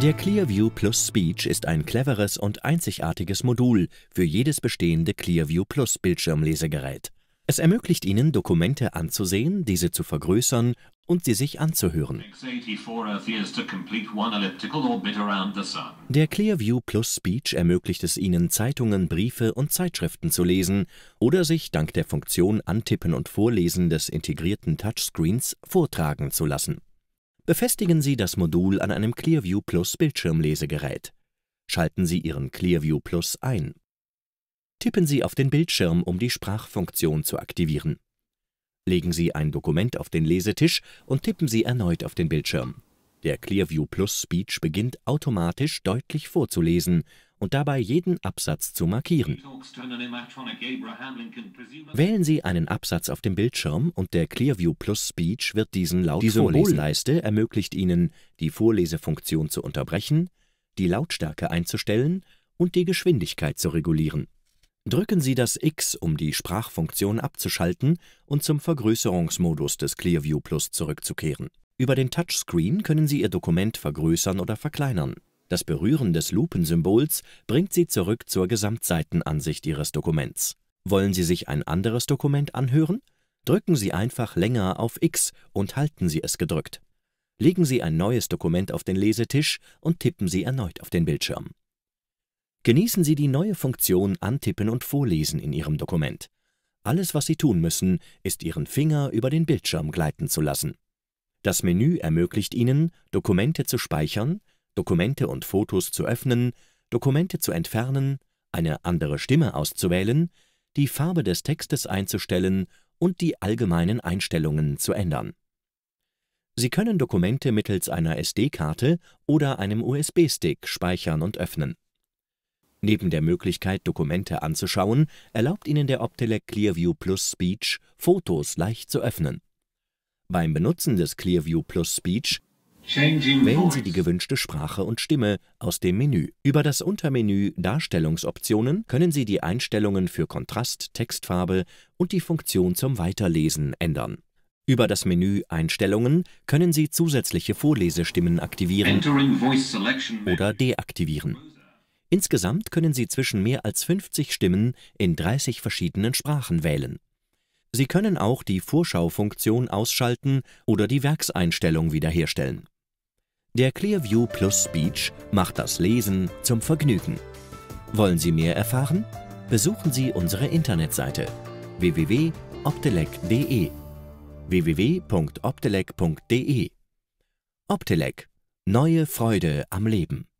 Der Clearview Plus Speech ist ein cleveres und einzigartiges Modul für jedes bestehende Clearview Plus Bildschirmlesegerät. Es ermöglicht Ihnen, Dokumente anzusehen, diese zu vergrößern und sie sich anzuhören. Der Clearview Plus Speech ermöglicht es Ihnen, Zeitungen, Briefe und Zeitschriften zu lesen oder sich dank der Funktion Antippen und Vorlesen des integrierten Touchscreens vortragen zu lassen. Befestigen Sie das Modul an einem Clearview Plus Bildschirmlesegerät. Schalten Sie Ihren Clearview Plus ein. Tippen Sie auf den Bildschirm, um die Sprachfunktion zu aktivieren. Legen Sie ein Dokument auf den Lesetisch und tippen Sie erneut auf den Bildschirm. Der Clearview Plus Speech beginnt automatisch deutlich vorzulesen und dabei jeden Absatz zu markieren. Wählen Sie einen Absatz auf dem Bildschirm und der Clearview Plus Speech wird diesen laut Die vorlesen. Symbolleiste ermöglicht Ihnen, die Vorlesefunktion zu unterbrechen, die Lautstärke einzustellen und die Geschwindigkeit zu regulieren. Drücken Sie das X, um die Sprachfunktion abzuschalten und zum Vergrößerungsmodus des Clearview Plus zurückzukehren. Über den Touchscreen können Sie Ihr Dokument vergrößern oder verkleinern. Das Berühren des Lupensymbols bringt Sie zurück zur Gesamtseitenansicht Ihres Dokuments. Wollen Sie sich ein anderes Dokument anhören? Drücken Sie einfach länger auf X und halten Sie es gedrückt. Legen Sie ein neues Dokument auf den Lesetisch und tippen Sie erneut auf den Bildschirm. Genießen Sie die neue Funktion Antippen und Vorlesen in Ihrem Dokument. Alles, was Sie tun müssen, ist Ihren Finger über den Bildschirm gleiten zu lassen. Das Menü ermöglicht Ihnen, Dokumente zu speichern, Dokumente und Fotos zu öffnen, Dokumente zu entfernen, eine andere Stimme auszuwählen, die Farbe des Textes einzustellen und die allgemeinen Einstellungen zu ändern. Sie können Dokumente mittels einer SD-Karte oder einem USB-Stick speichern und öffnen. Neben der Möglichkeit, Dokumente anzuschauen, erlaubt Ihnen der Optelec Clearview Plus Speech, Fotos leicht zu öffnen. Beim Benutzen des Clearview Plus Speech Wählen Sie die gewünschte Sprache und Stimme aus dem Menü. Über das Untermenü Darstellungsoptionen können Sie die Einstellungen für Kontrast, Textfarbe und die Funktion zum Weiterlesen ändern. Über das Menü Einstellungen können Sie zusätzliche Vorlesestimmen aktivieren oder deaktivieren. Insgesamt können Sie zwischen mehr als 50 Stimmen in 30 verschiedenen Sprachen wählen. Sie können auch die Vorschaufunktion ausschalten oder die Werkseinstellung wiederherstellen. Der Clearview Plus Speech macht das Lesen zum Vergnügen. Wollen Sie mehr erfahren? Besuchen Sie unsere Internetseite www.optelec.de www.optelec.de Optelec. Neue Freude am Leben.